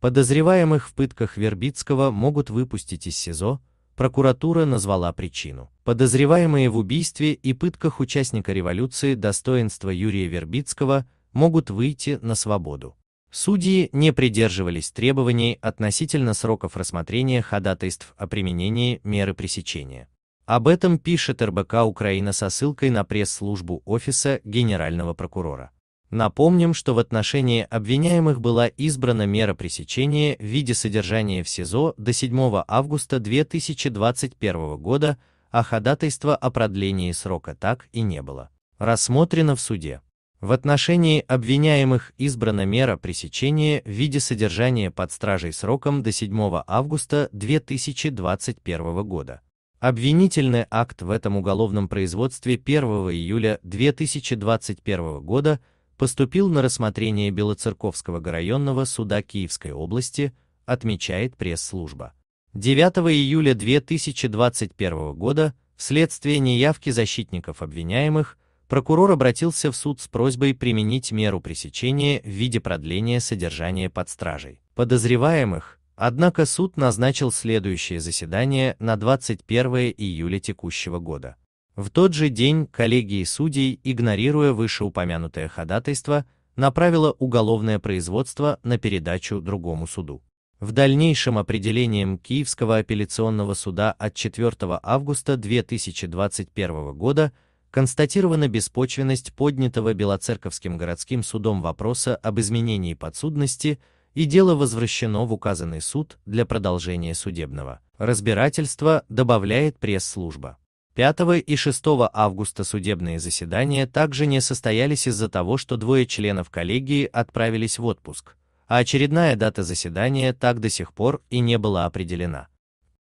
Подозреваемых в пытках Вербицкого могут выпустить из СИЗО, прокуратура назвала причину. Подозреваемые в убийстве и пытках участника революции достоинства Юрия Вербицкого могут выйти на свободу. Судьи не придерживались требований относительно сроков рассмотрения ходатайств о применении меры пресечения. Об этом пишет РБК Украина со ссылкой на пресс-службу Офиса Генерального прокурора. Напомним, что в отношении обвиняемых была избрана мера пресечения в виде содержания в СИЗО до 7 августа 2021 года, а ходатайства о продлении срока так и не было. Рассмотрено в суде. В отношении обвиняемых избрана мера пресечения в виде содержания под стражей сроком до 7 августа 2021 года. Обвинительный акт в этом уголовном производстве 1 июля 2021 года – поступил на рассмотрение Белоцерковского районного суда Киевской области, отмечает пресс-служба. 9 июля 2021 года вследствие неявки защитников обвиняемых прокурор обратился в суд с просьбой применить меру пресечения в виде продления содержания под стражей подозреваемых, однако суд назначил следующее заседание на 21 июля текущего года. В тот же день коллегии судей, игнорируя вышеупомянутое ходатайство, направила уголовное производство на передачу другому суду. В дальнейшем определением Киевского апелляционного суда от 4 августа 2021 года констатирована беспочвенность поднятого Белоцерковским городским судом вопроса об изменении подсудности и дело возвращено в указанный суд для продолжения судебного разбирательства, добавляет пресс-служба. 5 и 6 августа судебные заседания также не состоялись из-за того, что двое членов коллегии отправились в отпуск, а очередная дата заседания так до сих пор и не была определена.